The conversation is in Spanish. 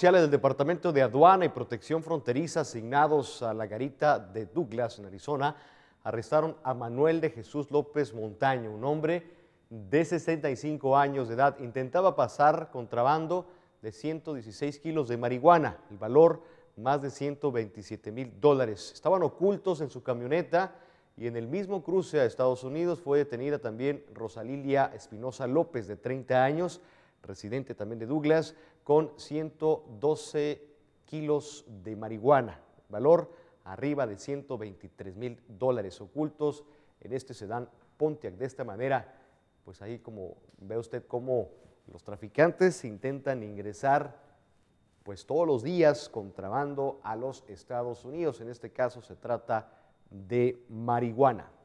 Oficiales del Departamento de Aduana y Protección Fronteriza asignados a la garita de Douglas, en Arizona, arrestaron a Manuel de Jesús López Montaño, un hombre de 65 años de edad. Intentaba pasar contrabando de 116 kilos de marihuana, el valor más de 127 mil dólares. Estaban ocultos en su camioneta y en el mismo cruce a Estados Unidos fue detenida también Rosalilia Espinosa López, de 30 años, residente también de Douglas, con 112 kilos de marihuana, valor arriba de 123 mil dólares ocultos en este sedán Pontiac. De esta manera, pues ahí como ve usted cómo los traficantes intentan ingresar pues todos los días contrabando a los Estados Unidos. En este caso se trata de marihuana.